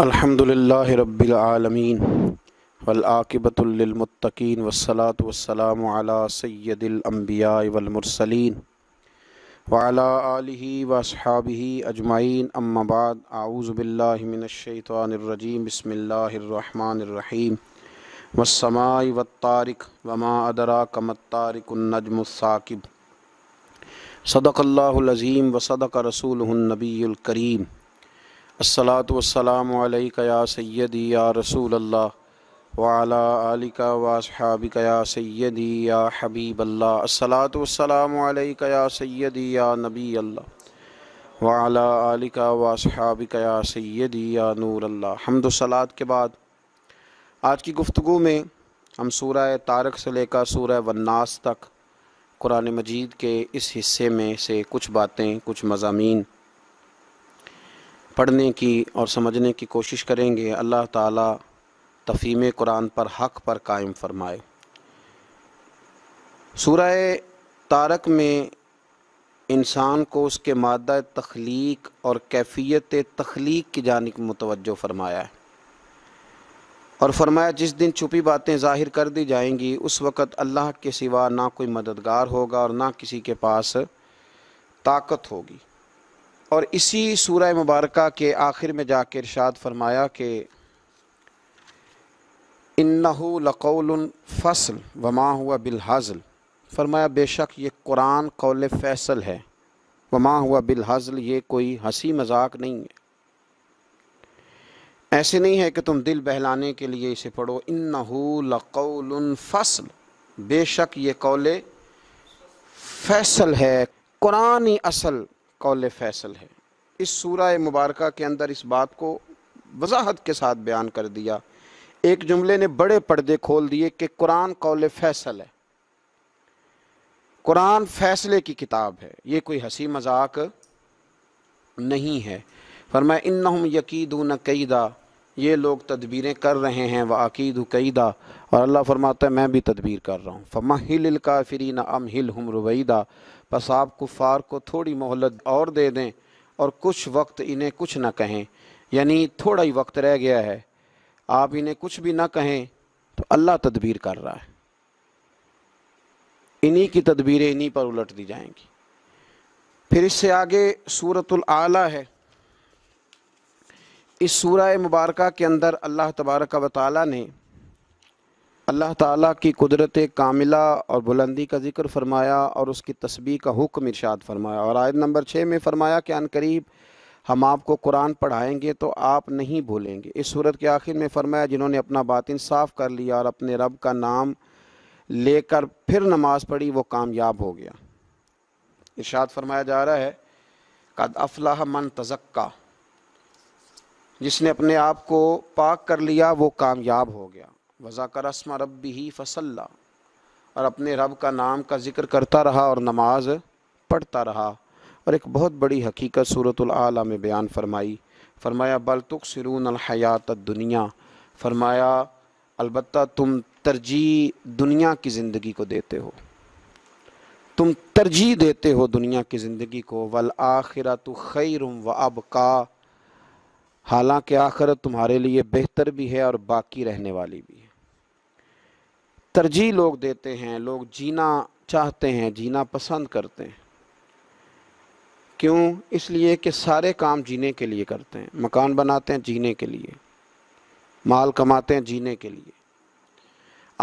अल्हम्दुलिल्लाह रब्बिल आलमीन वलाक़िबतुल्लिलमुत्तकीन वस्सलात वस्सलाम अला सय्यदिल अंबिया वल मुरसलीन व अला आलिहि व अस्हाबिहि अजमाइन अम्मा बाद अऊज़ु बिल्लाहि मिनश शैतानिर रजीम बिस्मिल्लाहिर रहमानिर रहीम वस्समाई वत्तारिक वमा अदराक मत्तारिकुन नजमुस साकिब सदक़ल्लाहुल अज़ीम व सदक़ रसूलुहुन नबीयुल करीम अस्सलात वसलाम या सैदी या रसूल अल्लाह वाला आलिका वासहाबिक या सैदी या हबीब अल्लाह अस्सलात या सैदी या नबी अल्लाह वाला आलिका वासहाबिक या सैदी या नूर अल्लाह हमद सलात के बाद आज की गुफ्तु में हम सूरह तारक से लेकर सूरह वन्नास तक कुरान मजीद के इस हिस्से में से कुछ बातें कुछ मजामी पढ़ने की और समझने की कोशिश करेंगे अल्लाह ताला तफीम कुरान पर हक पर कायम फरमाए सूरह तारक में इंसान को उसके मादा तख्लीक और कैफियत तख्लीक की जानब मुतवजो फरमाया है और फरमाया जिस दिन छुपी बातें ज़ाहिर कर दी जाएंगी उस वक़्त अल्लाह के सिवा ना कोई मददगार होगा और ना किसी के पास ताकत होगी और इसी सूर मुबारक के आखिर में जा कर इरशाद फरमाया कि इन्नहु लकौल फसल वमा हुआ बिलहाजल फरमाया बेशक ये कुरान कौल फैसल है वमा हुआ बिलहाजल ये कोई हंसी मजाक नहीं है ऐसे नहीं है कि तुम दिल बहलाने के लिए इसे पढ़ो इन्नहु लकौल फसल बेशक ये कौल फैसल है कुरान असल कौल फैसल है इस सूर मुबारक के अंदर इस बात को वजाहत के साथ बयान कर दिया एक जुमले ने बड़े पर्दे खोल दिए कि कुरान कौल फैसल है कुरान फैसले की किताब है ये कोई हंसी मजाक नहीं है फरमा इन नम यकीद न कईदा ये लोग तदबीरें कर रहे हैं व अकीद कईदा और अल्लाह फरमाता है मैं भी तदबीर कर रहा हूँ फ़मा हिल काफिरीन अम हिल हम रुवैदा बस आप कुफ़ार को थोड़ी मोहलत और दे दें और कुछ वक्त इन्हें कुछ ना कहें यानी थोड़ा ही वक्त रह गया है आप इन्हें कुछ भी ना कहें तो अल्लाह तदबीर कर रहा है इन्हीं की तदबीरें इन्हीं पर उलट दी जाएंगी फिर इससे आगे सूरतुल आला है इस सूरह मुबारक के अंदर अल्लाह तबारक व ताली ने अल्लाह ताला की कुदरत कामिला और बुलंदी का जिक्र फरमाया और उसकी तस्बी का हुक्म इरशाद फरमाया और आयत नंबर छः में फरमाया कि अनकरीब करीब हम आपको कुरान पढ़ाएंगे तो आप नहीं भूलेंगे इस सूरत के आखिर में फरमाया जिन्होंने अपना बातिन साफ़ कर लिया और अपने रब का नाम लेकर फिर नमाज़ पढ़ी वो कामयाब हो गया इर्शाद फरमाया जा रहा है कद अफलाह मन तजक्का जिसने अपने आप को पाक कर लिया वो कामयाब हो गया वज़ाकर असमा रबी ही फसल्ला और अपने रब का नाम का जिक्र करता रहा और नमाज पढ़ता रहा और एक बहुत बड़ी हकीकत आला में बयान फरमाई फरमाया बल तुक सरून हयात दुनिया फरमाया अलबत् तुम तरजीह दुनिया की ज़िंदगी को देते हो तुम तरजीह देते हो दुनिया की ज़िंदगी को वल आखिरा तो खैर व अब का हालांकि आखिरत तुम्हारे लिए बेहतर भी है और बाकी रहने वाली भी है तरजीह लोग देते हैं लोग जीना चाहते हैं जीना पसंद करते हैं क्यों इसलिए कि सारे काम जीने के लिए करते हैं मकान बनाते हैं जीने के लिए माल कमाते हैं जीने के लिए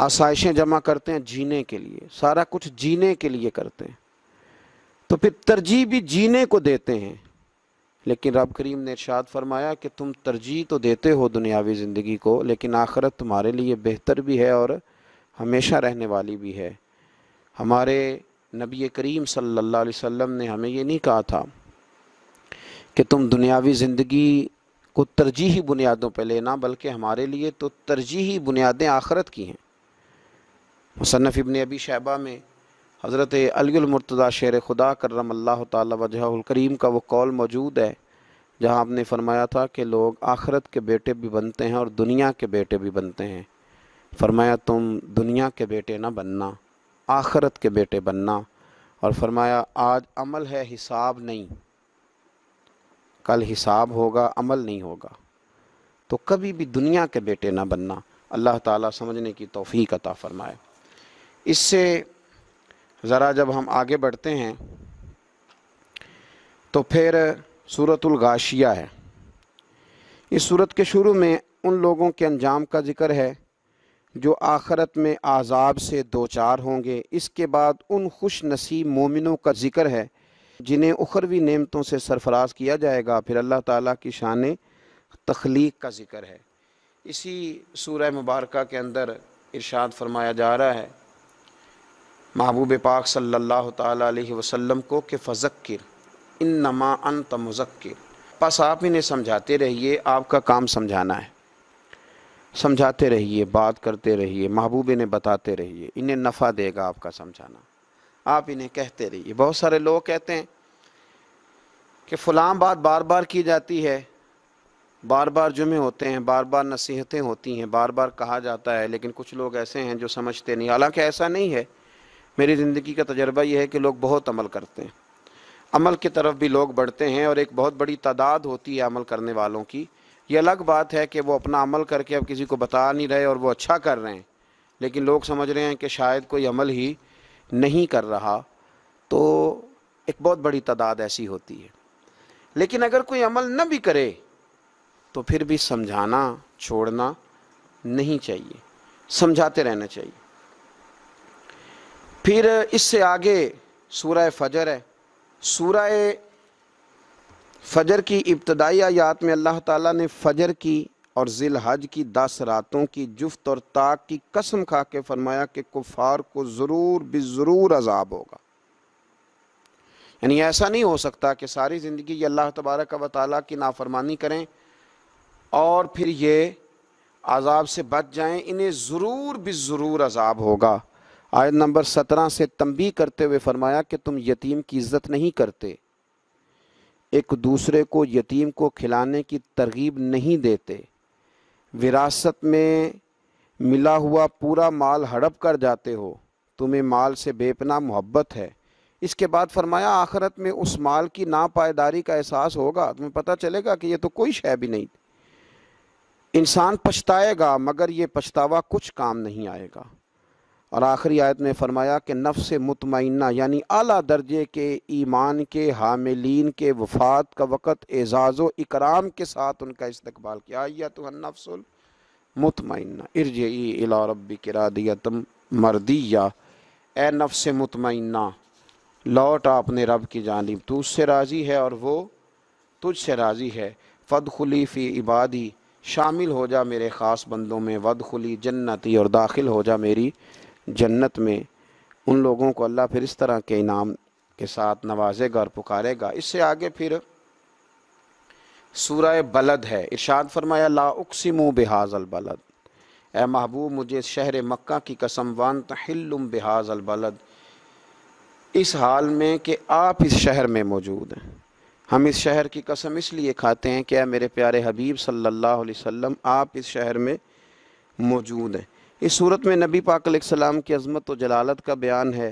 आसाइशें जमा करते हैं जीने के लिए सारा कुछ जीने के लिए करते हैं तो फिर तरजीह भी जीने को देते हैं लेकिन रब करीम ने इर्शाद फरमाया कि तुम तरजीह तो देते हो दुनियावी ज़िंदगी को लेकिन आखरत तुम्हारे लिए बेहतर भी है और हमेशा रहने वाली भी है हमारे नबी करीम सल्लल्लाहु अलैहि वसल्लम ने हमें ये नहीं कहा था कि तुम दुनियावी ज़िंदगी को तरजीही बुनियादों पर लेना बल्कि हमारे लिए तो तरजीही बुनियादें आखरत की हैं मुसनफ़ इबन अबी शैबा में हज़रत अलगुलमरतदा शेर खुदा करम अल्लाह तजहकरीम का वो कौल मौजूद है जहाँ आपने फरमाया था कि लोग आखरत के बेटे भी बनते हैं और दुनिया के बेटे भी बनते हैं फरमाया तुम दुनिया के बेटे ना बनना आखरत के बेटे बनना और फरमाया आज अमल है हिसाब नहीं कल हिसाब होगा अमल नहीं होगा तो कभी भी दुनिया के बेटे ना बनना अल्लाह ताला समझने की तोफ़ी अता फरमाए इससे ज़रा जब हम आगे बढ़ते हैं तो फिर गाशिया है इस सूरत के शुरू में उन लोगों के अंजाम का ज़िक्र है जो आखरत में आज़ाब से दो चार होंगे इसके बाद उन खुश नसीब मोमिनों का जिक्र है जिन्हें उखरवी नेमतों से सरफराज किया जाएगा फिर अल्लाह ताला की शान तख्लीक का जिक्र है इसी सूरह मुबारक के अंदर इरशाद फरमाया जा रहा है महबूब पाक सल्लल्लाहु अलैहि वसल्लम को के फ़क्र इन नमा अन तमज़क्र बस आप इन्हें समझाते रहिए आपका काम समझाना है समझाते रहिए बात करते रहिए महबूब इन्हें बताते रहिए इन्हें नफ़ा देगा आपका समझाना आप इन्हें कहते रहिए बहुत सारे लोग कहते हैं कि फ़लाँ बात बार बार की जाती है बार बार जुमे होते हैं बार बार नसीहतें होती हैं बार बार कहा जाता है लेकिन कुछ लोग ऐसे हैं जो समझते नहीं हालांकि ऐसा नहीं है मेरी ज़िंदगी का तजर्बा यह है कि लोग बहुत अमल करते हैं अमल की तरफ भी लोग बढ़ते हैं और एक बहुत बड़ी तादाद होती है अमल करने वालों की ये अलग बात है कि वो अपना अमल करके अब किसी को बता नहीं रहे और वो अच्छा कर रहे हैं लेकिन लोग समझ रहे हैं कि शायद कोई अमल ही नहीं कर रहा तो एक बहुत बड़ी तादाद ऐसी होती है लेकिन अगर कोई अमल न भी करे तो फिर भी समझाना छोड़ना नहीं चाहिए समझाते रहना चाहिए फिर इससे आगे सूर्य फजर है सूर्य फजर की इब्तदाई आयात में अल्लाह ताला ने फजर की और हज की दस रातों की जुफ्त और ताक की कसम खा के फरमाया कि कुफार को ज़रूर भी ज़रूर अजाब होगा यानी ऐसा नहीं हो सकता कि सारी ज़िंदगी ये अल्लाह तबारक व ताली की नाफरमानी करें और फिर ये अजाब से बच जाएं इन्हें ज़रूर भी ज़रूर अजाब होगा आयत नंबर सत्रह से तंबी करते हुए फरमाया कि तुम यतीम की इज़्ज़त नहीं करते एक दूसरे को यतीम को खिलाने की तरगीब नहीं देते विरासत में मिला हुआ पूरा माल हड़प कर जाते हो तुम्हें माल से बेपना मोहब्बत है इसके बाद फरमाया आखरत में उस माल की नापायदारी का एहसास होगा तुम्हें पता चलेगा कि ये तो कोई शय भी नहीं इंसान पछताएगा मगर ये पछतावा कुछ काम नहीं आएगा और आखिरी आयत में फ़रमाया कि नफ्स मुतमना यानी अला दर्जे के ईमान के हामिलीन के वफात का वक़्त एजाज़ इकराम के साथ उनका इस्तबाल किया या तो नफ्सुल मुतमना इर्ज इला रबी किरादियतम मरदिया ए नफ्स मुतमना लौट अपने रब की जानब तू उससे राज़ी है और वो तुझसे राज़ी है फ़द खलीफ़ी इबादी शामिल हो जा मेरे ख़ास बंदों में वद खुली जन्नती और दाखिल हो जा मेरी जन्नत में उन लोगों को अल्लाह फिर इस तरह के इनाम के साथ नवाजेगा और पुकारेगा इससे आगे फिर सूर बलद है इरशाद फरमाया लाउकसिम बिहाज़ल बलद ए महबूब मुझे शहर मक्का की कसम वान तहिल्लुम बिहाज़ल बलद इस हाल में कि आप इस शहर में मौजूद हैं हम इस शहर की कसम इसलिए खाते हैं कि मेरे प्यारे हबीब सल्लल्लाहु अलैहि वसल्लम आप इस शहर में मौजूद हैं इस सूरत में नबी पाक सलाम की अज़मत व जलालत का बयान है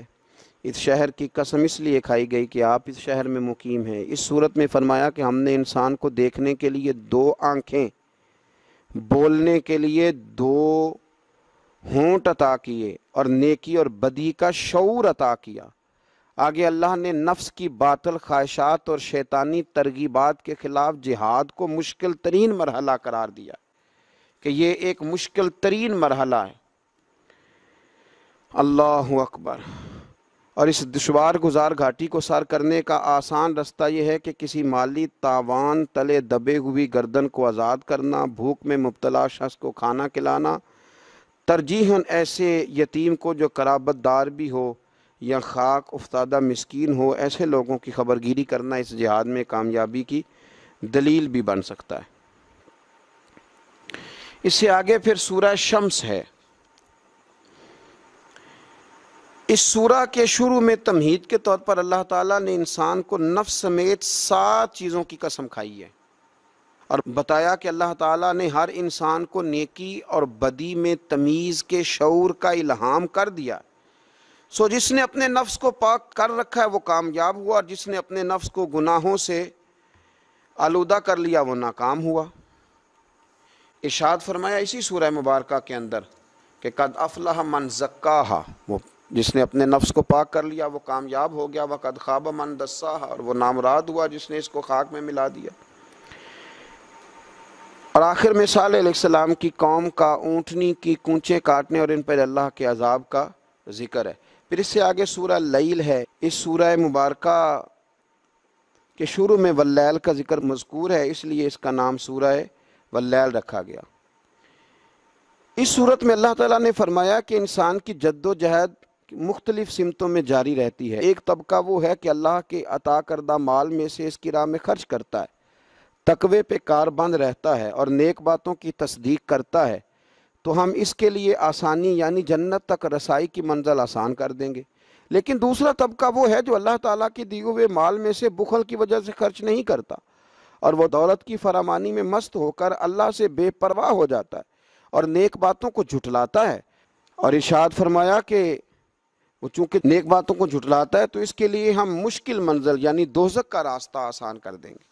इस शहर की कसम इसलिए खाई गई कि आप इस शहर में मुकीम हैं इस सूरत में फरमाया कि हमने इंसान को देखने के लिए दो आँखें बोलने के लिए दो होंठ अता किए और नेकी और बदी का शौर अता किया आगे अल्लाह ने नफ्स की बातल ख्वाहिशात और शैतानी तरगीबात के ख़िलाफ़ जिहाद को मुश्किल तरीन मरहला करार दिया कि ये एक मुश्किल तरीन मरहला है अल्लाह अकबर और इस दुशवार गुजार घाटी को सर करने का आसान रास्ता यह है कि किसी माली तावान तले दबे हुई गर्दन को आज़ाद करना भूख में मुबतला शख्स को खाना खिलाना तरजीहन ऐसे यतीम को जो कराबतदार भी हो या खाक उफ्तादा मस्किन हो ऐसे लोगों की खबरगिरी करना इस जिहाद में कामयाबी की दलील भी बन सकता है इससे आगे फिर सूरह शम्स है इस सूरह के शुरू में तमहीद के तौर पर अल्लाह ताला ने इंसान को नफ समेत सात चीज़ों की कसम खाई है और बताया कि अल्लाह ताला ने हर इंसान को नेकी और बदी में तमीज़ के शौर का इल्हाम कर दिया सो जिसने अपने नफ्स को पाक कर रखा है वो कामयाब हुआ और जिसने अपने नफ्स को गुनाहों से आलूदा कर लिया वो नाकाम हुआ इशाद फरमाया इसी सूरह मुबारक के अंदर कि कद अफलाह मन जक्का वो जिसने अपने नफ्स को पाक कर लिया वो कामयाब हो गया वह कद खाब मन दस्सा और वो नामराद हुआ जिसने इसको खाक में मिला दिया और आखिर में की कौम का ऊँटनी की कूँचे काटने और इन पर अल्लाह के अजाब का जिक्र है फिर इससे आगे सूरह लईल है इस सूरह मुबारक के शुरू में वल्लैल का जिक्र मजकूर है इसलिए इसका नाम सूर्य व लैल रखा गया इस सूरत में अल्लाह ताला ने फरमाया कि इंसान की जद्दोजहद मुख्तलिफ सिमतों में जारी रहती है एक तबका वो है कि अल्लाह के अता करदा माल में से इसकी राह में खर्च करता है तकवे पे कार बंद रहता है और नेक बातों की तस्दीक करता है तो हम इसके लिए आसानी यानी जन्नत तक रसाई की मंजिल आसान कर देंगे लेकिन दूसरा तबका वो है जो अल्लाह ताला के दिए हुए माल में से बुखल की वजह से खर्च नहीं करता और वो दौलत की फरामानी में मस्त होकर अल्लाह से बेपरवाह हो जाता है और नेक बातों को झुटलाता है और इशाद फरमाया कि वो चूंकि नेक बातों को झुटलाता है तो इसके लिए हम मुश्किल मंजिल यानी दोजक का रास्ता आसान कर देंगे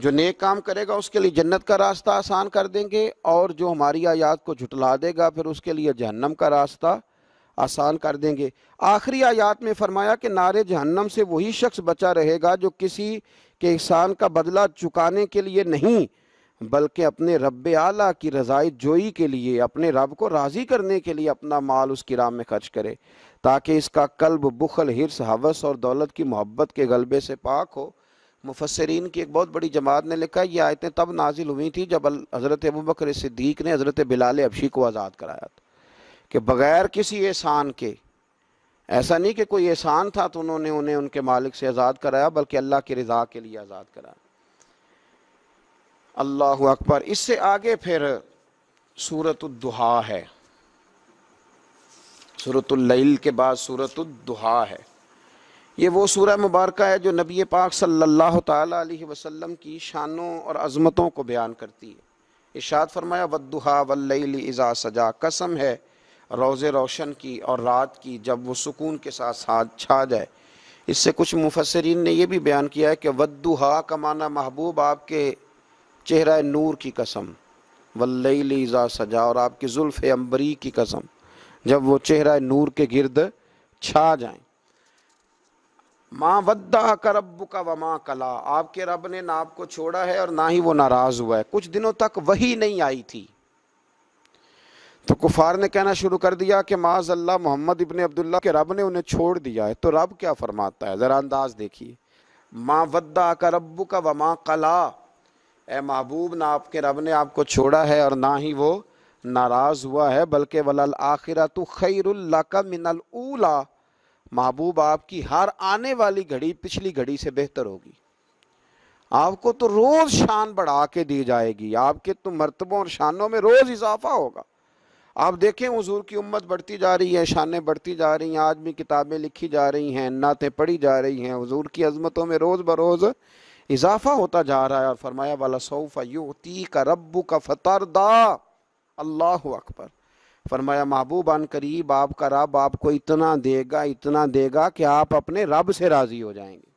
जो नेक काम करेगा उसके लिए जन्नत का रास्ता आसान कर देंगे और जो हमारी आयात को झुटला देगा फिर उसके लिए जहन्नम का रास्ता आसान कर देंगे आखिरी आयात में फरमाया कि नारे जहन्नम से वही शख्स बचा रहेगा जो किसी कि एहसान का बदला चुकाने के लिए नहीं बल्कि अपने रब आला की रजाई जोई के लिए अपने रब को राज़ी करने के लिए अपना माल उसकी राम में खर्च करे ताकि इसका कल्ब बुखल हिरस हवस और दौलत की मोहब्बत के गलबे से पाक हो मुफसरीन की एक बहुत बड़ी जमात ने लिखा ये आयतें तब नाजिल हुई थी जब हज़रत अबू बकर सिद्दीक ने हज़रत बिलाल अबशी को आज़ाद कराया था कि बग़ैर किसी एहसान के ऐसा नहीं कि कोई एहसान था तो उन्होंने उन्हें उनके मालिक से आज़ाद कराया बल्कि अल्लाह की रजा के लिए आज़ाद कराया अल्लाह अकबर इससे आगे फिर सूरत दुहा है सूरत के बाद सूरत दुहा है ये वो सूरह मुबारक है जो नबी पाक सल्लल्लाहु अलैहि वसल्लम की शानों और अजमतों को बयान करती है इशाद फरमाया वदुहा वल्लैल इज़ा सजा कसम है रोज़ रोशन की और रात की जब वो सुकून के साथ साथ छा जाए इससे कुछ मुफसरीन ने यह भी बयान किया है कि वद्दुहा का माना महबूब आपके चेहरा नूर की कसम वल्लईजा सजा और आपकी जुल्फ़ अम्बरी की कसम जब वो चेहरा नूर के गिरद छा जाए माँ वद्दा का रब का वमा कला आपके रब ने ना आपको छोड़ा है और ना ही वो नाराज़ हुआ है कुछ दिनों तक वही नहीं आई थी तो कुफार ने कहना शुरू कर दिया कि माज अल्लाह मोहम्मद इबन अब्दुल्ला के रब ने उन्हें छोड़ दिया है तो रब क्या फरमाता है ज़रा अंदाज देखिए माँ वद्दा का रब का व माँ कला ए महबूब ना आपके रब ने आपको छोड़ा है और ना ही वो नाराज़ हुआ है बल्कि वलल आखिरा तो खैरुल्ला का मिनल ऊला महबूब आपकी हर आने वाली घड़ी पिछली घड़ी से बेहतर होगी आपको तो रोज़ शान बढ़ा के दी जाएगी आपके तो मरतबों और शानों में रोज़ इजाफा होगा आप देखें हजूर की उम्मत बढ़ती जा रही है शानें बढ़ती जा रही हैं आज भी किताबें लिखी जा रही हैं नातें पढ़ी जा रही हैं हजूर की अजमतों में रोज़ बरोज़ इजाफा होता जा रहा है और फरमाया वाला सऊफ़ा युती का रब्बू का दा अल्लाह अकबर फरमाया महबूब अन करीब आपका रब आपको इतना देगा इतना देगा कि आप अपने रब से राज़ी हो जाएंगे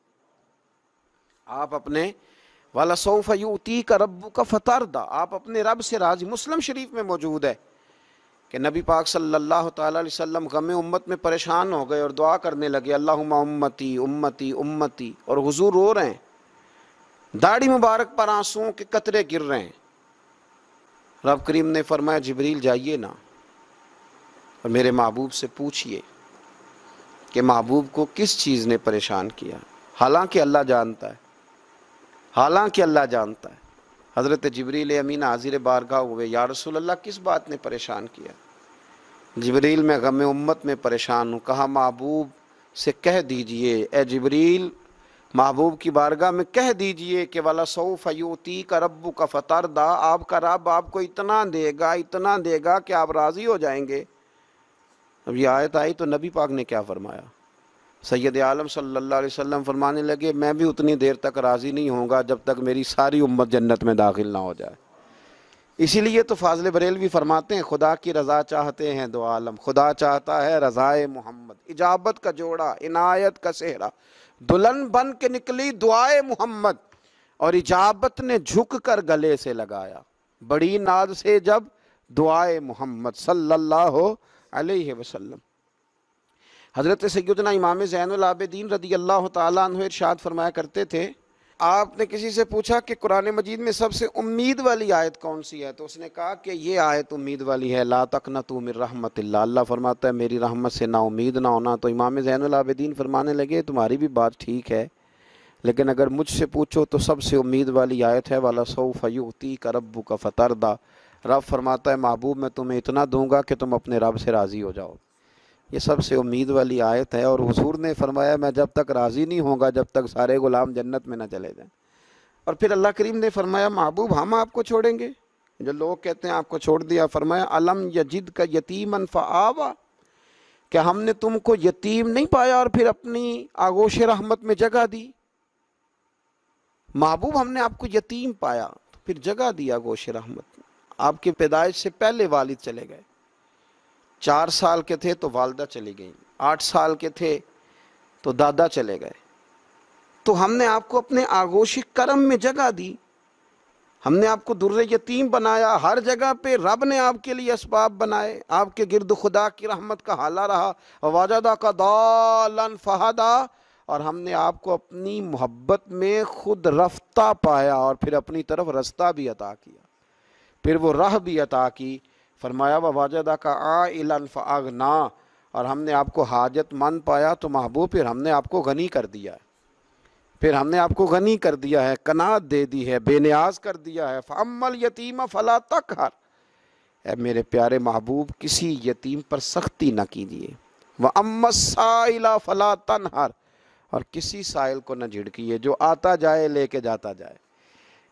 आप अपने वाला सऊफ़ा युती का रब्बू का फतरदा आप अपने रब से राज़ी मुस्लिम शरीफ में मौजूद है कि नबी पाक सल्लल्लाहु अलैहि वसल्लम गम उम्मत में परेशान हो गए और दुआ करने लगे अल्लाह उम्मती उम्मती उम्मती और हुजूर रो रहे हैं दाढ़ी मुबारक पर आंसुओं के कतरे गिर रहे हैं रब करीम ने फरमाया जबरील जाइए ना और मेरे महबूब से पूछिए कि महबूब को किस चीज़ ने परेशान किया हालांकि अल्लाह जानता है हालांकि अल्लाह जानता है हज़रत जबरील अमीन हाजिर बारगाह हुए या रसूल अल्लाह किस बात ने परेशान किया जबरील मैं गम उम्मत में परेशान हूँ कहा महबूब से कह दीजिए ए जबरील महबूब की बारगाह में कह दीजिए कि वाला सऊ फयोती का रब्बू का फतर दा आपका रब आपको इतना देगा इतना देगा कि आप राज़ी हो जाएंगे अब ये आयत आई तो नबी पाक ने क्या फरमाया सैयद आलम सल्लल्लाहु अलैहि वसल्लम फरमाने लगे मैं भी उतनी देर तक राज़ी नहीं होऊंगा जब तक मेरी सारी उम्मत जन्नत में दाखिल ना हो जाए इसीलिए तो फाजल भी फरमाते हैं खुदा की रज़ा चाहते हैं दो आलम खुदा चाहता है रज़ाए मोहम्मद इजाबत का जोड़ा इनायत का सेहरा दुल्हन बन के निकली दुआए मोहम्मद और इजाबत ने झुक कर गले से लगाया बड़ी नाद से जब दुआए मोहम्मद सल्लल्लाहु अलैहि वसल्लम हज़रत सैदना इमाम ज़ैनआबद्दीन रदी अल्लाह तरशाद फरमाया करते थे आपने किसी से पूछा कि कुरान मजीद में सबसे उम्मीद वाली आयत कौन सी है तो उसने कहा कि ये आयत उम्मीद वाली है ला तक न तो मिर रहमत अल्लाह फरमाता है मेरी रहमत से ना उम्मीद ना होना तो इमाम ज़ैनआबद्दीन फरमाने लगे तुम्हारी भी बात ठीक है लेकिन अगर मुझसे पूछो तो सबसे उम्मीद वाली आयत है वाला सऊ फ़यूती का रब्बू का फ़तरदा रब फरमाता है महबूब मैं तुम्हें इतना दूंगा कि तुम अपने रब से राज़ी हो जाओ ये सबसे उम्मीद वाली आयत है और हजूर ने फरमाया मैं जब तक राज़ी नहीं होगा जब तक सारे ग़ुलाम जन्नत में ना चले जाए और फिर अल्लाह करीम ने फरमाया महबूब हम आपको छोड़ेंगे जो लोग कहते हैं आपको छोड़ दिया फरमाया अलम यजिद का यतीम फ़ावा क्या हमने तुमको यतीम नहीं पाया और फिर अपनी आगोश रहमत में जगह दी महबूब हमने आपको यतीम पाया तो फिर जगह दी आगोश रहमत आपके पैदाइश से पहले वालिद चले गए चार साल के थे तो वालदा चली गई आठ साल के थे तो दादा चले गए तो हमने आपको अपने आगोशी कर्म में जगह दी हमने आपको दुर्र यतीम बनाया हर जगह पे रब ने आपके लिए इसबाब बनाए आपके गिरद खुदा की रहमत का हाला रहा वाजदा का दालन फहादा और हमने आपको अपनी मोहब्बत में खुद रफ्ता पाया और फिर अपनी तरफ रास्ता भी अता किया फिर वो राह भी अता की फरमाया वाजदा का फाग ना और हमने आपको हाजत मन पाया तो महबूब फिर हमने आपको गनी कर दिया है फिर हमने आपको गनी कर दिया है कनात दे दी है बेनियाज कर दिया है फ़मल यतीम फ़ला तक हर ए मेरे प्यारे महबूब किसी यतीम पर सख्ती ना कीजिए वह अम साइला फ़ला तन हर और किसी साइल को न झिड़किए जो आता जाए लेके जाता जाए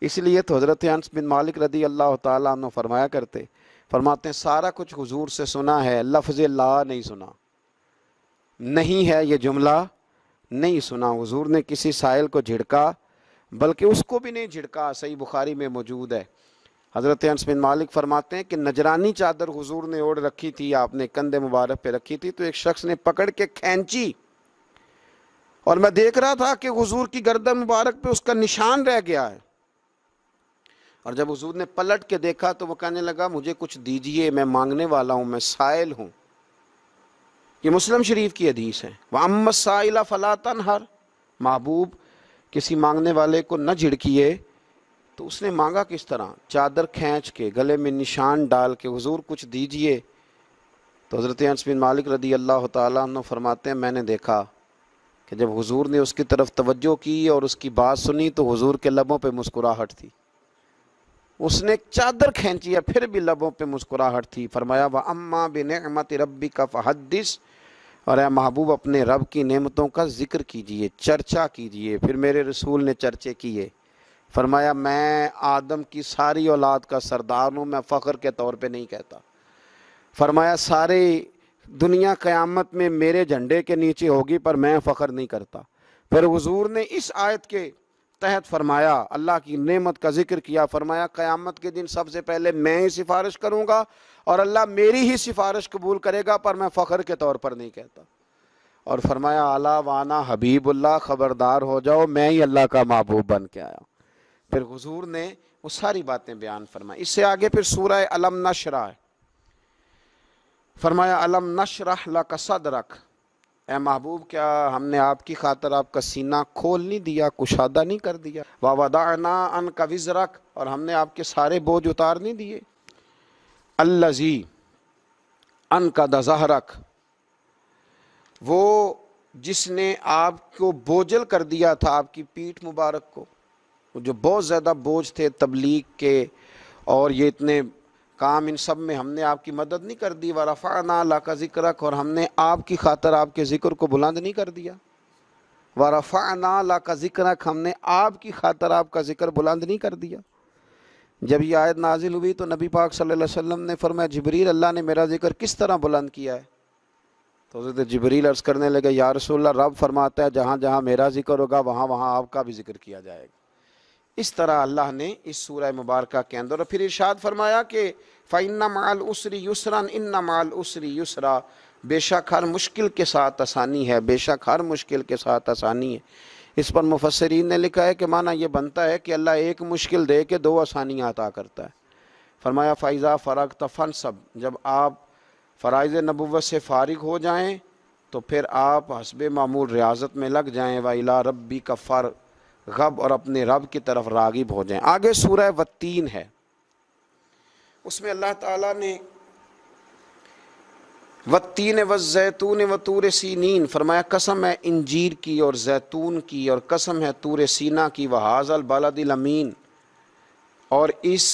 इसलिए तो हज़रत अंस बिन मालिक रदी अल्लाह तरमाया करते फरमाते हैं सारा कुछ हुजूर से सुना है लफ्ज़ ला नहीं सुना नहीं है ये जुमला नहीं सुना हुजूर ने किसी साइल को झिड़का बल्कि उसको भी नहीं झिड़का सही बुखारी में मौजूद है हज़रत अंस बिन मालिक फरमाते हैं कि नजरानी चादर हुजूर ने ओढ़ रखी थी आपने कंधे मुबारक पे रखी थी तो एक शख्स ने पकड़ के खींची और मैं देख रहा था कि हुजूर की गर्दन मुबारक पे उसका निशान रह गया है और जब हजूर ने पलट के देखा तो वो कहने लगा मुझे कुछ दीजिए मैं मांगने वाला हूँ मैं साइल हूँ ये मुस्लिम शरीफ की हदीस है वह अम्म साइला फलातन हर महबूब किसी मांगने वाले को न झिड़किए तो उसने मांगा किस तरह चादर खींच के गले में निशान डाल के हजूर कुछ दीजिए तो हज़रत बिन मालिक रदी अल्लाह तु फरमाते हैं मैंने देखा कि जब हुजूर ने उसकी तरफ तवज्जो की और उसकी बात सुनी तो हुजूर के लबों पे मुस्कुराहट थी उसने चादर खींची है फिर भी लबों पे मुस्कुराहट थी फरमाया वह अम्मा बिनमत रबी का फहदिस और अः महबूब अपने रब की नेमतों का ज़िक्र कीजिए चर्चा कीजिए फिर मेरे रसूल ने चर्चे किए फरमाया मैं आदम की सारी औलाद का सरदार हूँ मैं फ़ख्र के तौर पर नहीं कहता फरमाया सारे दुनिया क़यामत में मेरे झंडे के नीचे होगी पर मैं फ़ख्र नहीं करता फिर हजूर ने इस आयत के तहत फरमाया अल्लाह की नेमत का जिक्र किया फरमाया क़यामत के दिन सबसे पहले मैं ही सिफारिश करूँगा और अल्लाह मेरी ही सिफारिश कबूल करेगा पर मैं फ़ख्र के तौर पर नहीं कहता और फरमाया आला वाना हबीबुल्ला ख़बरदार हो जाओ मैं ही अल्लाह का महबूब बन के आया फिर हजूर ने वो सारी बातें बयान फरमाई इससे आगे फिर सूर्य अलम नशरा फरमाया अलम नशरह लक सदरक ए महबूब क्या हमने आपकी खातर आपका सीना खोल नहीं दिया कुशादा नहीं कर दिया वावदाना अन कविज रख और हमने आपके सारे बोझ उतार नहीं दिए अल्लाजी अन का दजा रख वो जिसने आपको बोझल कर दिया था आपकी पीठ मुबारक को जो बहुत ज़्यादा बोझ थे तबलीग के और ये इतने काम इन सब में हमने आपकी मदद नहीं कर दी वरफ़ाना अल्लाह का जिक्र और हमने आपकी खातर आपके ज़िक्र को बुलंद नहीं कर दिया वरफ़ाना अल्लाह का जिक्र हमने आपकी खातर आपका ज़िक्र बुलंद नहीं कर दिया जब यह आयत नाजिल हुई तो नबी पाक सल्लल्लाहु अलैहि वसल्लम ने फरमाया जबरील अल्लाह ने मेरा ज़िक्र किस तरह बुलंद किया है तो हज़रत जबरील अर्ज़ करने लगे या रब फरमाता है जहाँ जहाँ मेरा ज़िक्र होगा वहाँ वहाँ आपका भी ज़िक्र किया जाएगा इस तरह अल्लाह ने इस सूर मुबारक के अंदर और फिर इर्शाद फरमाया कि फ़ाइन्ना माल उसरी युसरा इन्ना माल उसरी युसरा बेशक हर मुश्किल के साथ आसानी है बेशक हर मुश्किल के साथ आसानी है इस पर मुफसरीन ने लिखा है कि माना यह बनता है कि अल्लाह एक मुश्किल दे के दो आसानियाँ अता करता है फरमाया फ़ाइज़ा फ़र्क तफ़न सब जब आप फराज़ नबूत से फ़ारग हो जाएँ तो फिर आप हसब मामूल रियाजत में लग जाएँ व इला रबी का फ़र्क गब और अपने रब की तरफ रागिब हो जाए आगे सूरह तीन है उसमें अल्लाह ताला ने वत्तीन व जैतून व तूर सीनीन फरमाया कसम है इंजीर की और जैतून की और कसम है तूर सीना की व हाजल बालादिल अमीन और इस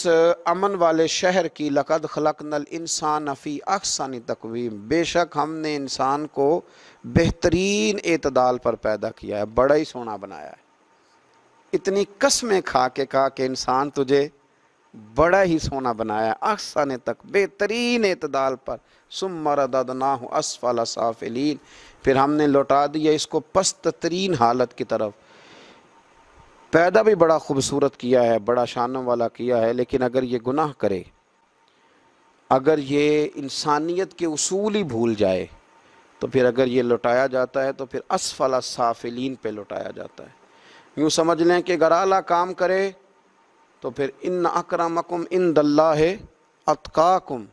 अमन वाले शहर की लकद खलक नल इंसान फ़ी अक्सानी तकवीम बेशक हमने इंसान को बेहतरीन अतदाल पर पैदा किया है बड़ा ही सोना बनाया है इतनी कसमें खा के कहा कि इंसान तुझे बड़ा ही सोना बनाया अहसन तक बेहतरीन एतदाल पर सुमर हो असफल साफिलीन फिर हमने लौटा दिया इसको पस्त तरीन हालत की तरफ पैदा भी बड़ा खूबसूरत किया है बड़ा शानों वाला किया है लेकिन अगर ये गुनाह करे अगर ये इंसानियत के असूल ही भूल जाए तो फिर अगर ये लौटाया जाता है तो फिर असफला साफिलीन पे लौटाया जाता है यूँ समझ लें कि गराला काम करे तो फिर इन अक्रमकुम इन दल्ला है अतकाकुम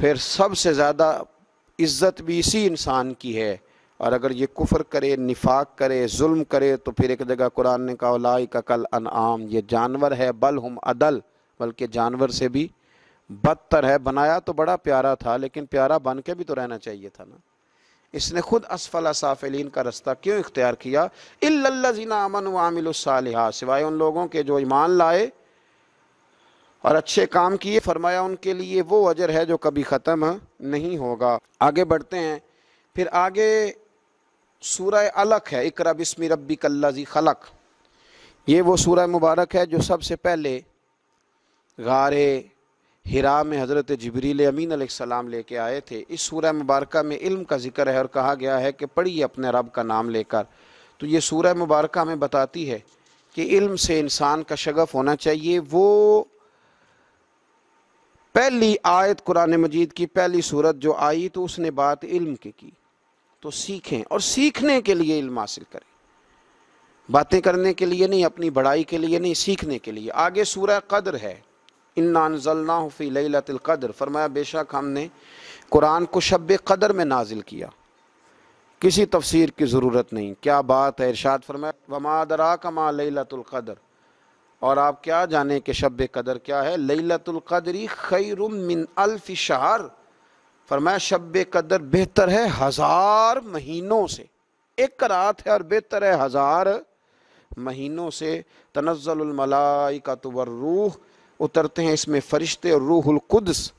फिर सबसे ज़्यादा इज़्ज़त भी इसी इंसान की है और अगर ये कुफर करे निफाक करे जुल्म करे तो फिर एक जगह कुरान ने कहा लाई का कल अनआम ये जानवर है बल हम अदल बल्कि जानवर से भी बदतर है बनाया तो बड़ा प्यारा था लेकिन प्यारा बन के भी तो रहना चाहिए था ना इसने खुद असफल साफिलीन का रास्ता क्यों इख्तियार किया इल्लल्लाजीना अमन वामिलसालिहा सिवाय उन लोगों के जो ईमान लाए और अच्छे काम किए फरमाया उनके लिए वो अजर है जो कभी ख़त्म नहीं होगा आगे बढ़ते हैं फिर आगे सूरह अलक है इकरा बिस्मी रबी कल्लाजी खलक ये वो सूरह मुबारक है जो सबसे पहले गारे हिरा में हज़रत जबरील अमीन आसमाम लेके आए थे इस सूर्य मुबारक में इल्म का जिक्र है और कहा गया है कि पढ़िए अपने रब का नाम लेकर तो ये सूर्य मुबारक हमें बताती है कि इल्म से इंसान का शगफ होना चाहिए वो पहली आयत कुरान मजीद की पहली सूरत जो आई तो उसने बात इल्म की की तो सीखें और सीखने के लिए इल्म हासिल करें बातें करने के लिए नहीं अपनी बढ़ाई के लिए नहीं सीखने के लिए आगे सूर्य कदर है इन्ना इन्नाजल्ला फ़ी लतिलक़द्र फरमाया बेशक हमने कुरान को शब कदर में नाजिल किया किसी तफसीर की ज़रूरत नहीं क्या बात है इरशाद फरमाया वमादरा कमा लतिलक़द्र और आप क्या जाने कि शब कदर क्या है लतिलक़दरी खैरुम मिन अल्फ़ शहर फरमाया शब कदर बेहतर है हज़ार महीनों से एक रात है और बेहतर है हज़ार महीनों से तनज़लमलाई का वर रूह उतरते हैं इसमें फ़रिश्ते और रूहुल कुदस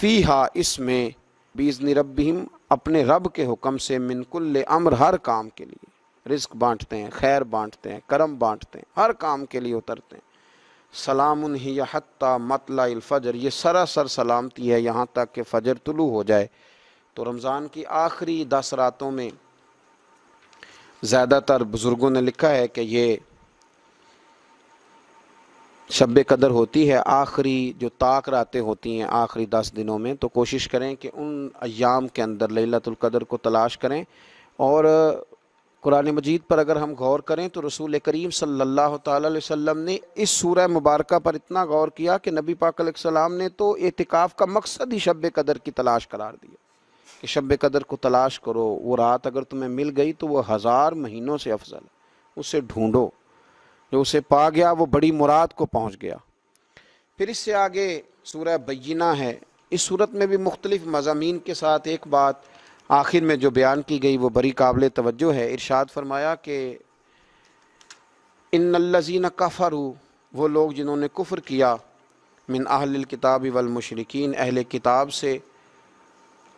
फ़ी हा इसमें बीजन रबीम अपने रब के हुक्म से मिनकुल्ल अमर हर काम के लिए रिस्क बांटते हैं खैर बांटते हैं करम बांटते हैं हर काम के लिए उतरते हैं सलाम ही हती मतला फ़जर ये सरासर सलामती है यहाँ तक कि फ़जर तुलू हो जाए तो रमज़ान की आखिरी दस रातों में ज़्यादातर बुज़ुर्गों ने लिखा है कि ये शब कदर होती है आखिरी जो ताक रातें होती हैं आखिरी दस दिनों में तो कोशिश करें कि उन अयाम के अंदर लतुल्कदर को तलाश करें और कुरान मजीद पर अगर हम गौर करें तो रसूल करीम सल्लल्लाहु अलैहि वसल्लम ने इस सूरह मुबारक पर इतना गौर किया कि नबी पाक सलाम ने तो एहतिकाफ़ का मकसद ही शब कदर की तलाश करार दिया कि शब कदर को तलाश करो वो रात अगर तुम्हें मिल गई तो वह हज़ार महीनों से अफजल उसे ढूँढो जो उसे पा गया वो बड़ी मुराद को पहुँच गया फिर इससे आगे सूरह बैना है इस सूरत में भी मुख्तलिफ़ मजामी के साथ एक बात आखिर में जो बयान की गई वो बड़ी काबिल तवज्जो है इरशाद फरमाया कि इन लजीन कफ़र वो लोग जिन्होंने कुफ़र किया मिन आहल किताबी वल अहल किताब से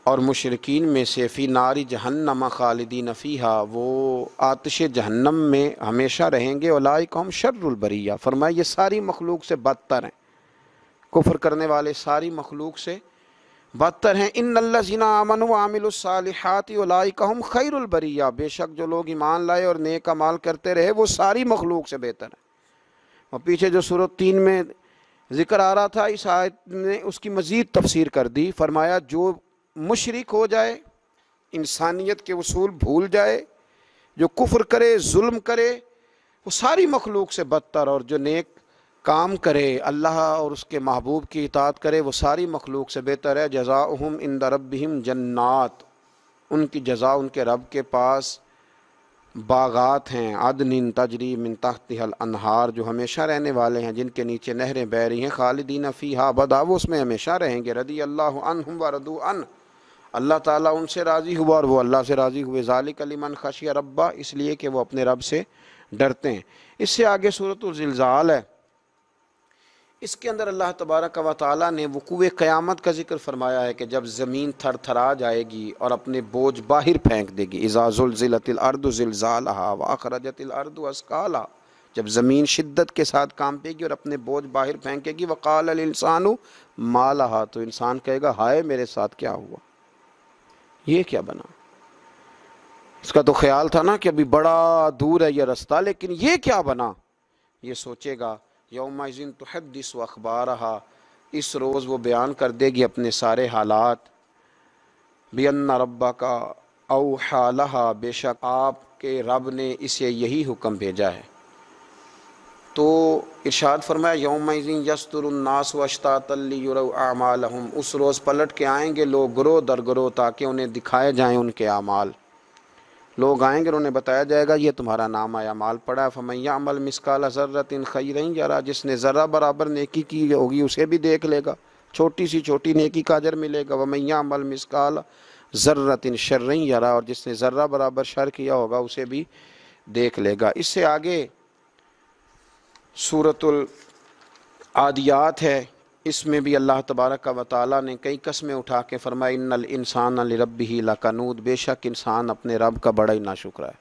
और मुशरकिन में से फ़ी नारी जहन्नम खालिदी नफ़ीहा वो आतश जहन्नम में हमेशा रहेंगे ओलाई कौम शर्रबरिया फरमाए ये सारी मखलूक से बदतर हैं कुफर करने वाले सारी मखलूक से बदतर हैं इन अल्लाजीना अमन वामिलसालहती ओलाई कहम खैरबरिया बेशक जो लोग ईमान लाए और नेक अमाल करते रहे वो सारी मखलूक से बेहतर हैं और पीछे जो सूरत तीन में ज़िक्र आ रहा था इस आयत ने उसकी मज़ीद तफसीर कर दी फरमाया जो मुशरक हो जाए इंसानियत के उसूल भूल जाए जो कुफ्र करे जुल्म करे वो सारी मखलूक से बदतर और जो नेक काम करे अल्लाह और उसके महबूब की इतात करे वो सारी मखलूक से बेहतर है जजा जजाहम इन दरबिम जन्नात उनकी जजा उनके रब के पास बागात हैं अदन तजरी मिन तख्तल अनहार जो हमेशा रहने वाले हैं जिनके नीचे नहरें बह रही हैं खालिदीन फ़ी हा बदा वो उसमें हमेशा रहेंगे रदी अल्लाह हम व रदू अन अल्लाह ताला उनसे राज़ी हुआ और वो अल्लाह से राज़ी हुए ज़ालिक अलीमन खशिया रब्बा इसलिए कि वो अपने रब से डरते हैं इससे आगे सूरत ज़िलज़ाल है इसके अंदर अल्लाह तबारक व ताली ने वकूए क़्यामत का जिक्र फरमाया है कि जब ज़मीन थर थरा जाएगी और अपने बोझ बाहर फेंक देगी इजाज़ुलज़िलतिलअर्दुलज़ाल वखरजतिलअर्द असकाला जब ज़मीन शिद्दत के साथ कांपेगी और अपने बोझ बाहर फेंकेगी वकाल इंसानु माला तो इंसान कहेगा हाय मेरे साथ क्या हुआ ये क्या बना इसका तो ख्याल था ना कि अभी बड़ा दूर है यह रास्ता लेकिन ये क्या बना ये सोचेगा यौमाजिन तो हदस व अखबार इस रोज़ वो बयान कर देगी अपने सारे हालात अन्ना रब्बा का अवहा बेशक आपके रब ने इसे यही हुक्म भेजा है तो इरशाद फरमाया योमिन यस्तरनास वशतातलमाल हम उस रोज़ पलट के आएंगे लोग ग्रो दर ग्रो ताकि उन्हें दिखाए जाएं उनके अमाल लोग आएंगे उन्हें बताया जाएगा ये तुम्हारा नाम आया माल पड़ा फमैया अमल मिसकाल ज़र्रत इन खई रही जरा जिसने ज़र्रा बराबर नेकी की होगी उसे भी देख लेगा छोटी सी छोटी नेकी का अजर मिलेगा वमैया अमल मिसकाल ज़र्रत इन शर्रई जरा और जिसने ज़र्रा बराबर शर किया होगा उसे भी देख लेगा इससे आगे सूरतुल आदियात है इसमें भी अल्लाह तबारक व ताली ने कई कस्में उठा के फरमाई नल इंसान अल रब ही लाकानूद बेशक इंसान अपने रब का बड़ा ही शुक्र है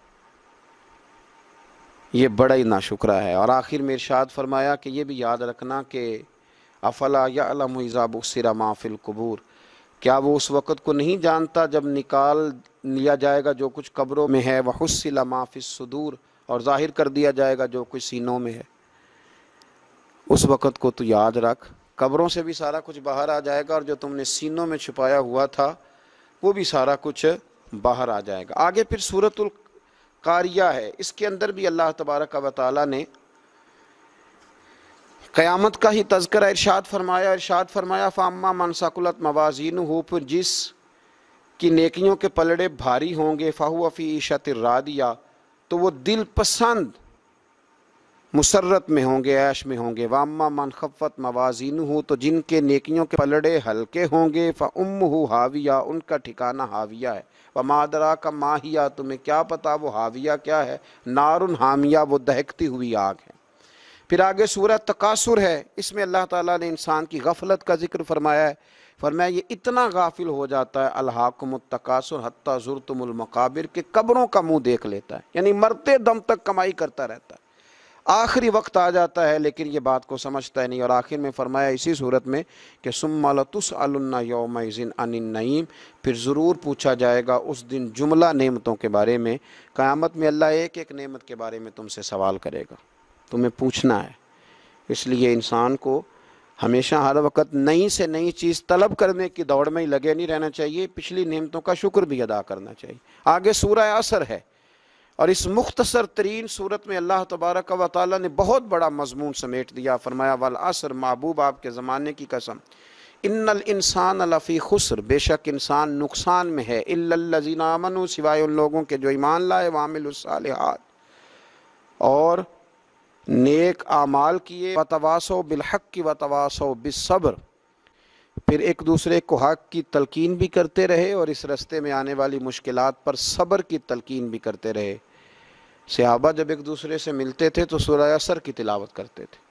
ये बड़ा ही शुक्र है और आखिर में इर्शाद फरमाया कि ये भी याद रखना कि अफला या अलमज़ाब सिरा माफिल कबूर क्या वो उस वक़्त को नहीं जानता जब निकाल लिया जाएगा जो कुछ कब्रों में है वह सिला माफिस सदूर और ज़ाहिर कर दिया जाएगा जो कुछ सीनों में है उस वक़्त को तो याद रख कब्रों से भी सारा कुछ बाहर आ जाएगा और जो तुमने सीनों में छुपाया हुआ था वो भी सारा कुछ बाहर आ जाएगा आगे फिर सूरतुल कारिया है इसके अंदर भी अल्लाह तबारक व ताली ने क़यामत का ही तस्करा इरशाद फरमाया इरशाद फरमाया फ़ामा मनसाकुलत मवाजीन हो फिर जिस की नेकियों के पलड़े भारी होंगे फ़ाहू अफ़ी ईशत रादिया तो वो दिल पसंद मुसरत में होंगे ऐश में होंगे वामा मनखफ़त मवाजिन हो तो जिनके नेकियों के पलड़े हल्के होंगे फ़म हो हाविया उनका ठिकाना हाविया है व मादरा का माहिया तुम्हें क्या पता वो हाविया क्या है नारुन हामिया वो दहकती हुई आग है फिर आगे सूरत तकासुर है इसमें अल्लाह ताला ने इंसान की गफलत का जिक्र फरमाया है फरमाया ये इतना गाफिल हो जाता है अल्हाकुम तकासुर हत्ता जुरतुमकाबिर के कब्रों का मुंह देख लेता है यानी मरते दम तक कमाई करता रहता है आखिरी वक्त आ जाता है लेकिन ये बात को समझता है नहीं और आखिर में फरमाया इसी सूरत में कि सुमलतुसअल्ना योम नईम फिर ज़रूर पूछा जाएगा उस दिन जुमला नेमतों के बारे में क़्यामत में अल्लाह एक एक नेमत के बारे में तुमसे सवाल करेगा तुम्हें पूछना है इसलिए इंसान को हमेशा हर वक्त नई से नई चीज़ तलब करने की दौड़ में ही लगे नहीं रहना चाहिए पिछली नेमतों का शुक्र भी अदा करना चाहिए आगे सूर्य असर है और इस मुख्तसर तरीन सूरत में अल्लाह तबारक व ताली ने बहुत बड़ा मजमून समेट दिया फरमाया वाल असर महबूब आपके ज़माने की कसम इन्नल इंसान लफ़ी खुसर बेशक इंसान नुकसान में है इल्लजीनामन सिवाय उन लोगों के जो ईमान लाए वामिल और नेक आमाल किए तवासो बिलहक की वतवासो बिसब्र फिर एक दूसरे को हक की तलकिन भी करते रहे और इस रस्ते में आने वाली मुश्किल पर सब्र की तलकिन भी करते रहे सहाबा जब एक दूसरे से मिलते थे तो असर की तिलावत करते थे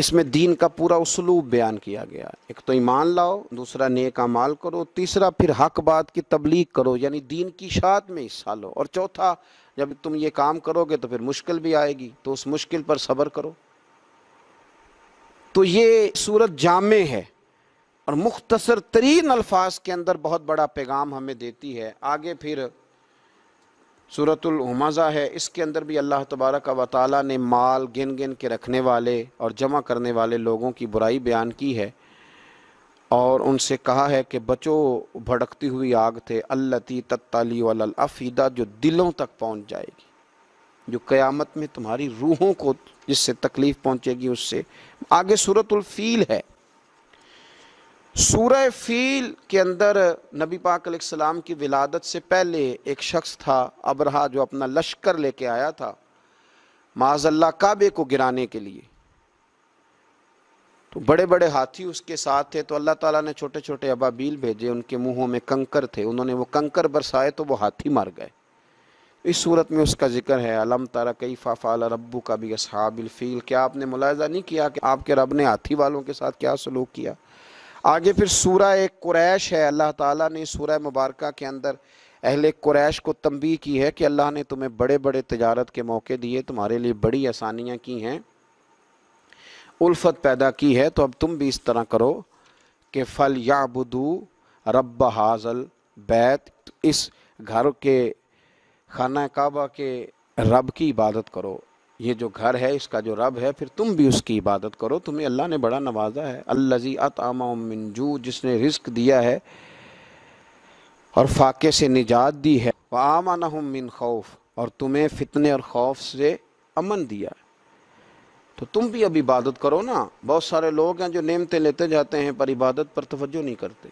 इसमें दीन का पूरा उसलूब बयान किया गया एक तो ईमान लाओ दूसरा नेक अमाल करो तीसरा फिर हक बात की तबलीग करो यानी दीन की शाद में हिस्सा लो और चौथा जब तुम ये काम करोगे तो फिर मुश्किल भी आएगी तो उस मुश्किल पर सब्र करो तो ये सूरत जामे है और मुख्तसर तरीन अल्फाज के अंदर बहुत बड़ा पैगाम हमें देती है आगे फिर सूरतुलमज़ा है इसके अंदर भी अल्लाह तबारक व ने माल गिन गिन के रखने वाले और जमा करने वाले लोगों की बुराई बयान की है और उनसे कहा है कि बचो भड़कती हुई आग थे अल्लती तत्ताली वालफीदा जो दिलों तक पहुंच जाएगी जो क़यामत में तुम्हारी रूहों को जिससे तकलीफ पहुंचेगी उससे आगे सूरतुल फील है सूर फील के अंदर नबी पाक सलाम की विलादत से पहले एक शख्स था अबरहा जो अपना लश्कर लेके आया था माजल्ला काबे को गिराने के लिए तो बड़े बड़े हाथी उसके साथ थे तो अल्लाह ताला ने छोटे छोटे अबाबील भेजे उनके मुंहों में कंकर थे उन्होंने वो कंकर बरसाए तो वो हाथी मार गए इस सूरत में उसका जिक्र है अलम तारा कई फ़ाफ़ाल रबू का भी असहाबिल फ़ील क्या आपने मुलायजा नहीं किया कि आपके रब ने हाथी वालों के साथ क्या सलूक किया आगे फिर सूरा एक कुरैश है अल्लाह ताला ने सूरह मुबारक के अंदर अहल कुरैश को तंबी की है कि अल्लाह ने तुम्हें बड़े बड़े तजारत के मौके दिए तुम्हारे लिए बड़ी आसानियाँ की हैं उल्फत पैदा की है तो अब तुम भी इस तरह करो कि फ़ल या बुदू रब हाजल बैत इस घर के खाना काबा के रब की इबादत करो ये जो घर है इसका जो रब है फिर तुम भी उसकी इबादत करो तुम्हें अल्लाह ने बड़ा नवाजा है अल्लाजी आमा मिनजू जिसने रिस्क दिया है और फाके से निजात दी है वामाना मिन खौफ और तुम्हें फितने और खौफ से अमन दिया है तो तुम भी अब इबादत करो ना बहुत सारे लोग हैं जो नेमते लेते जाते हैं पर इबादत पर तवज्जो नहीं करते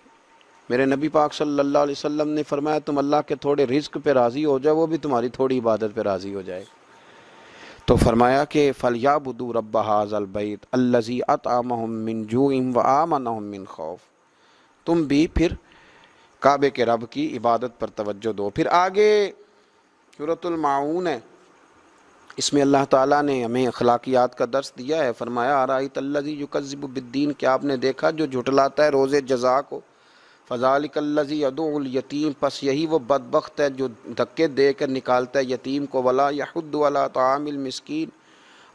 मेरे नबी पाक सल्लल्लाहु अलैहि वसल्लम ने फरमाया तुम अल्लाह के थोड़े रिस्क पे राज़ी हो जाओ वो भी तुम्हारी थोड़ी इबादत पे राज़ी हो जाए तो फरमाया कि फलिया बदू रब हाजलबैत अल्लजी अत आमिन जू इम व आमन खौफ तुम भी फिर काबे के रब की इबादत पर तवज्जो दो फिर आगे सूरतमाउन है इसमें अल्लाह ताला ने हमें अखलाकियात का दर्स दिया है फरमाया आ रही तल्लजी युकज़िबुद्दीन क्या आपने देखा जो झुटलाता है रोज़ जजा को फ़जालिकल्लजी यतीम पस यही वो बदबख्त है जो धक्के दे कर निकालता है यतीम को वला यहुद वला तामिल मिसकीन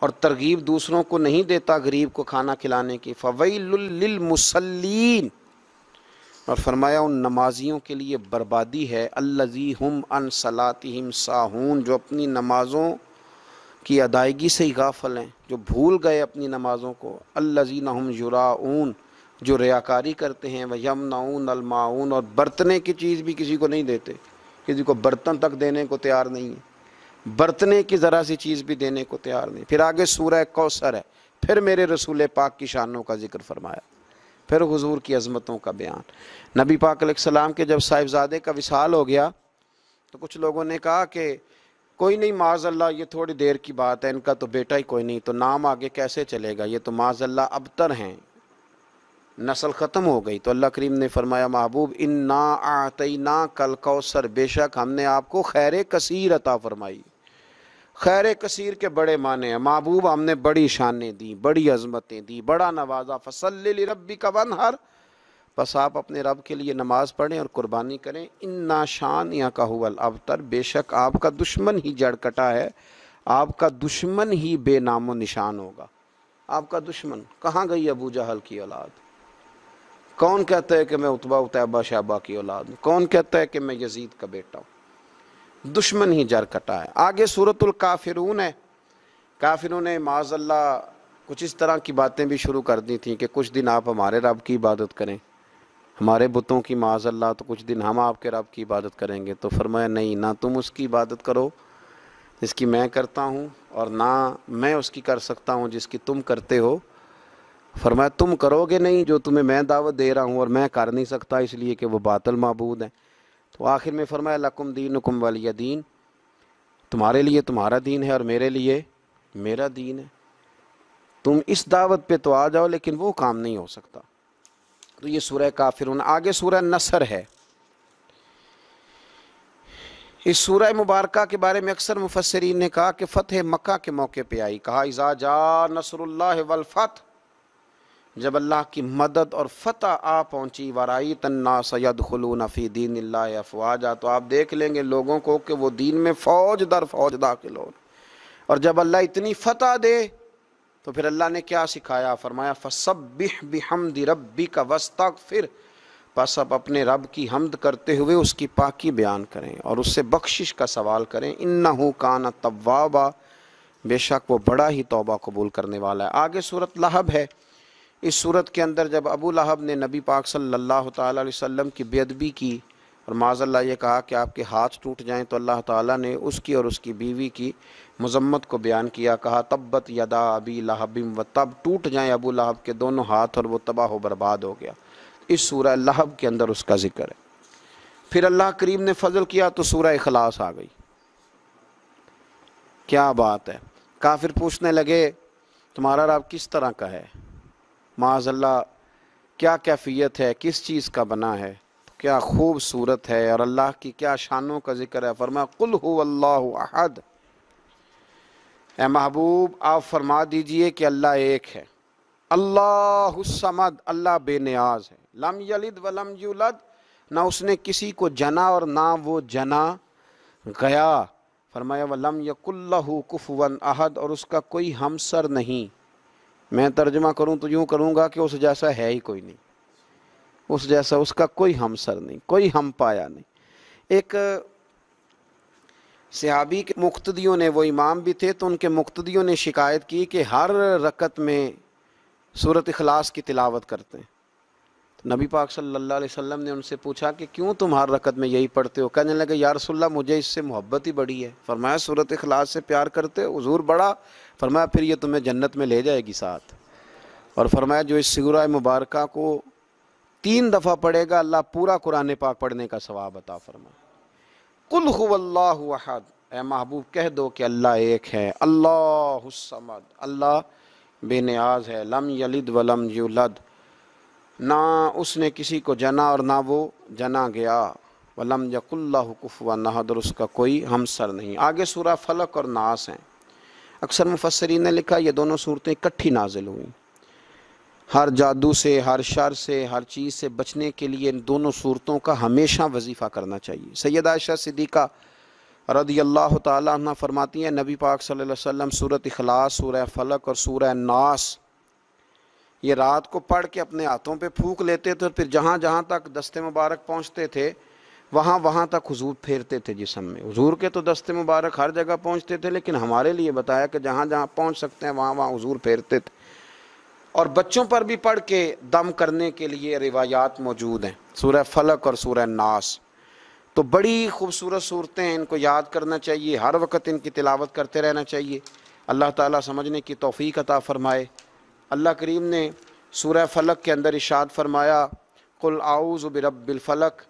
और तरगीब दूसरों को नहीं देता गरीब को खाना खिलाने की फ़वैलमसलिन और फरमाया उन नमाजियों के लिए बर्बादी है अल्लजी हम अन सलातिम साहून जो अपनी नमाज़ों की अदायगी से ही गाफल हैं जो भूल गए अपनी नमाज़ों को अल्लजी नम जुराऊन जो रियाकारी करते हैं वह यमनाऊन अलमाउन और बरतने की चीज़ भी किसी को नहीं देते किसी को बर्तन तक देने को तैयार नहीं है बरतने की ज़रा सी चीज़ भी देने को तैयार नहीं फिर आगे सूरह कौसर है फिर मेरे रसूल पाक की शानों का जिक्र फरमाया फिर हुजूर की अजमतों का बयान नबी पाक सलाम के जब साहिबजादे का विशाल हो गया तो कुछ लोगों ने कहा कि कोई नहीं माजल्ला ये थोड़ी देर की बात है इनका तो बेटा ही कोई नहीं तो नाम आगे कैसे चलेगा ये तो माजल्ला अबतर हैं नस्ल ख़त्म हो गई तो अल्लाह करीम ने फरमाया महबूब इन ना आतई ना कल कौसर बेशक हमने आपको खैर कसीर अता फरमाई खैर कसीर के बड़े माने हैं महबूब हमने बड़ी शानें दी बड़ी अजमतें दी बड़ा नवाजा फसल रबी का वन हर बस आप अपने रब के लिए नमाज़ पढ़ें और कुर्बानी करें इन ना शान या का हुल अबतर बेशक आपका दुश्मन ही जड़ कटा है आपका दुश्मन ही बेनामो निशान होगा आपका दुश्मन कहाँ गई अबू जहल की औलाद कौन कहता है कि मैं उतबा उतैबा शहबा की औलाद हूँ कौन कहता है कि मैं यजीद का बेटा हूँ दुश्मन ही जर कटा है आगे सूरतुल काफिरून है काफिरों ने माजल्ला कुछ इस तरह की बातें भी शुरू कर दी थी कि कुछ दिन आप हमारे रब की इबादत करें हमारे बुतों की माजल्ला तो कुछ दिन हम आपके रब की इबादत करेंगे तो फरमाया नहीं ना तुम उसकी इबादत करो जिसकी मैं करता हूँ और ना मैं उसकी कर सकता हूँ जिसकी तुम करते हो फरमाया तुम करोगे नहीं जो तुम्हें मैं दावत दे रहा हूँ और मैं कर नहीं सकता इसलिए कि वो बातल मबूद हैं तो आखिर में फरमाया लकुम दीन हुकुम वालिया दीन तुम्हारे लिए तुम्हारा दीन है और मेरे लिए मेरा दीन है तुम इस दावत पे तो आ जाओ लेकिन वो काम नहीं हो सकता तो ये सूर्य काफिर आगे सूर्य नसर है इस सूर्य मुबारक के बारे में अक्सर मुफसरीन ने कहा कि फतेह मक्का के मौके पे आई कहा इजा जा नसरुल्लाह वलफ़त जब अल्लाह की मदद और फतह आ पहुंची वराई तन्ना सैद खलून फ़ी दीन अफवाजा तो आप देख लेंगे लोगों को कि वो दीन में फ़ौज दर फौज दाखिल हो और जब अल्लाह इतनी फतह दे तो फिर अल्लाह ने क्या सिखाया फरमाया फसब बिहमद रबी का वस्ता फिर बस अब अपने रब की हमद करते हुए उसकी पाकी बयान करें और उससे बख्शिश का सवाल करें इन्ना हो काना तवाबा बेशक वो बड़ा ही तोबा कबूल करने वाला है आगे सूरत लहब है इस सूरत के अंदर जब अबू लहब ने नबी पाक सल्लल्लाहु अलैहि वसल्लम की बेदबी की और माजल्ला ये कहा कि आपके हाथ टूट जाएं तो अल्लाह ताला ने उसकी और उसकी बीवी की मजम्मत को बयान किया कहा तब्बत यदा अबी लहबिम व तब टूट जाएं अबू लहब के दोनों हाथ और वो तबाह हो बर्बाद हो गया इस सूर लहब के अंदर उसका ज़िक्र है फिर अल्लाह करीम ने फजल किया तो सूरह अखलास आ गई क्या बात है काफिर पूछने लगे तुम्हारा रब किस तरह का है माजल्ला क्या कैफियत है किस चीज़ का बना है क्या खूबसूरत है और अल्लाह की क्या शानों का जिक्र है फरमा कुल अहद ए महबूब आप फरमा दीजिए कि अल्लाह एक है अल्लाह समद अल्लाह बेनियाज है लम यलिद व लम यूलद ना उसने किसी को जना और ना वो जना गया फरमाया वलम यकुल्लहु कुफवन अहद और उसका कोई हमसर नहीं मैं तर्जमा करूं तो यूं करूंगा कि उस जैसा है ही कोई नहीं उस जैसा उसका कोई हमसर नहीं कोई हम पाया नहीं एक सहाबी के मुख्तियों ने वो इमाम भी थे तो उनके मुख्तियों ने शिकायत की कि हर रकत में सूरत अखलास की तिलावत करते हैं तो नबी पाक सल्ला वसम ने उनसे पूछा कि क्यों तुम हर रकत में यही पढ़ते हो कहने लगे यार मुझे इससे मोहब्बत ही बड़ी है फरमाया सूरत अखलास से प्यार करते हो हजूर बड़ा फरमाया फिर ये तुम्हें जन्नत में ले जाएगी साथ और फरमाया जो इस सिगुरा मुबारक को तीन दफ़ा पढ़ेगा अल्लाह पूरा कुरान पाक पढ़ने का सवाब अता फरमा कुल हुल्लाहद ए महबूब कह दो कि अल्लाह एक है अल्लाहमद अल्लाह बेनियाज है लम यलिद वलम युलद ना उसने किसी को जना और ना वो जना गया वलम यकुल्ला कुफ़ व नहद और उसका कोई हमसर नहीं आगे सूरा फलक और नास हैं अक्सर मुफसरीन ने लिखा ये दोनों सूरतें इकट्ठी नाजिल हुई हर जादू से हर शर से हर चीज़ से बचने के लिए इन दोनों सूरतों का हमेशा वजीफ़ा करना चाहिए सैयद आयशा सिद्दीक़ा रदी अल्लाह तह फरमाती हैं नबी पाक सल्लल्लाहु अलैहि वसल्लम सूरत अखलास सूरह फलक और सूरह नास ये रात को पढ़ के अपने हाथों पे फूक लेते थे और फिर जहाँ जहाँ तक दस्ते मुबारक पहुँचते थे वहाँ वहाँ तक हजूर फेरते थे जिसम में हजूर के तो दस्ते मुबारक हर जगह पहुँचते थे लेकिन हमारे लिए बताया कि जहाँ जहाँ पहुँच सकते हैं वहाँ वहाँ हजूर फेरते थे और बच्चों पर भी पढ़ के दम करने के लिए रिवायात मौजूद हैं सूर्य फलक और सूर्य नास तो बड़ी खूबसूरत सूरतें हैं इनको याद करना चाहिए हर वक्त इनकी तिलावत करते रहना चाहिए अल्लाह ताला समझने की तोफ़ी अता फ़रमाए अल्लाह करीम ने सूर्य फलक के अंदर इशाद फरमाया कुल आउज़ फलक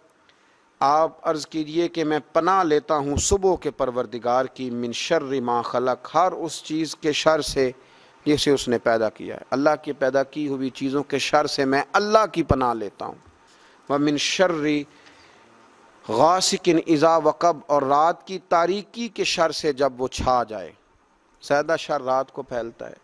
आप अर्ज़ कीजिए कि मैं पना लेता हूँ सुबह के परवरदिगार की मिन शर्र माँ खलक हर उस चीज़ के शर से जिसे उसने पैदा किया है अल्लाह की पैदा की हुई चीज़ों के शर से मैं अल्लाह की पनाह लेता हूँ व मिन शर्री गासिकिन इज़ा वकब और रात की तारीकी के शर से जब वो छा जाए ज़्यादा शर रात को फैलता है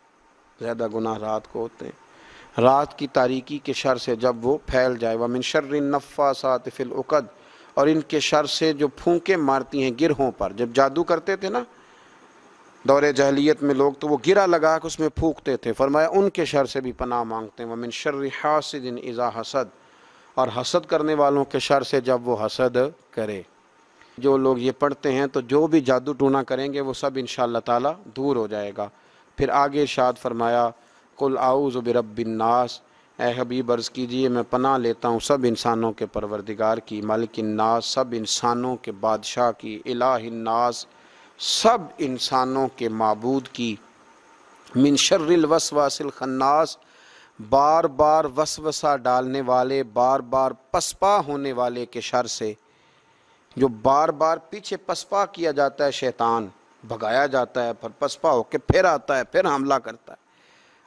ज़्यादा गुनाह रात को होते हैं रात की तारीकी के शर से जब वो फैल जाए व मिन शर्र नफ़ा सात फ़िल उकद और इनके शर से जो फूके मारती हैं गिरहों पर जब जादू करते थे ना दौरे जहलीत में लोग तो वो गिरा लगा कर उसमें फूकते थे फरमाया उनके शर से भी पनाह मांगते हैं वमिन शर्र हासिदिन इज़ा हसद और हसद करने वालों के शर से जब वो हसद करे जो लोग ये पढ़ते हैं तो जो भी जादू टूना करेंगे वो सब इन ताला दूर हो जाएगा फिर आगे शाद फरमाया कुल आउज़ बिरबिननास ए हबीब अर्ज़ कीजिए मैं पना लेता हूँ सब इंसानों के परवरदिगार की नास सब इंसानों के बादशाह की इलाहन्नास सब इंसानों के मबूद की मिनशर्रिल वसवासिल खन्नास बार बार वसवसा डालने वाले बार बार पसपा होने वाले के शर से जो बार बार पीछे पसपा किया जाता है शैतान भगाया जाता है फिर पसपा होकर फिर आता है फिर हमला करता है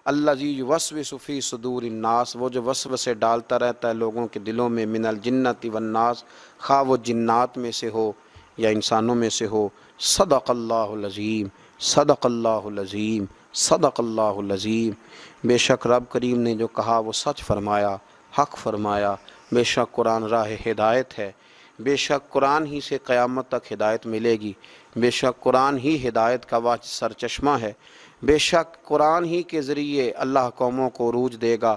अल्लाह जी वसव सुफ़ी सदूर नास वो जो वसव से डालता रहता है लोगों के दिलों में मिनल जन्नत वन्नास खा वो जन्नात में से हो या इंसानों में से हो सदक़ल्लाज़ीम सदक़ल्लाज़ीम सदक़ल्लाज़ीम बेशक रब करीम ने जो कहा वो सच फरमाया हक फरमाया बेशक कुरान राह हिदायत है बेशक कुरान ही से क़यामत तक हिदायत मिलेगी बेशक कुरान ही हिदायत का वाज सरचश्मा है बेशक कुरान ही के ज़रिए अल्लाह कौमों को रूज देगा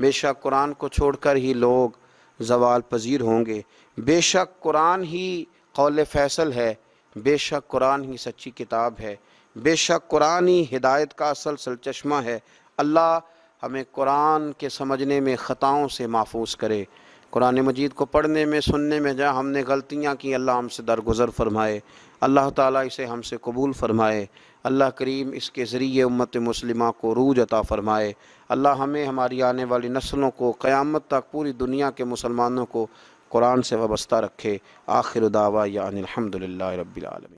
बेशक कुरान को छोड़कर ही लोग जवाल पजीर होंगे बेशक कुरान ही कौल फैसल है बेशक कुरान ही सच्ची किताब है बेशक कुरान ही हिदायत का असल सलचश्मा है अल्लाह हमें कुरान के समझने में ख़ताओं से महफूज करे कुरान मजीद को पढ़ने में सुनने में जहाँ हमने गलतियाँ की अल्लाह हमसे दरगुजर फरमाए अल्लाह ताला इसे हमसे कबूल फरमाए अल्लाह करीम इसके ज़रिए उम्मत मुस्लिमा को रूज अता फ़रमाए अल्लाह हमें हमारी आने वाली नस्लों को क़्यामत तक पूरी दुनिया के मुसलमानों को कुरान से वाबस्ता रखे आखिर दावा यानी अलहमदिल्ला रबीआलम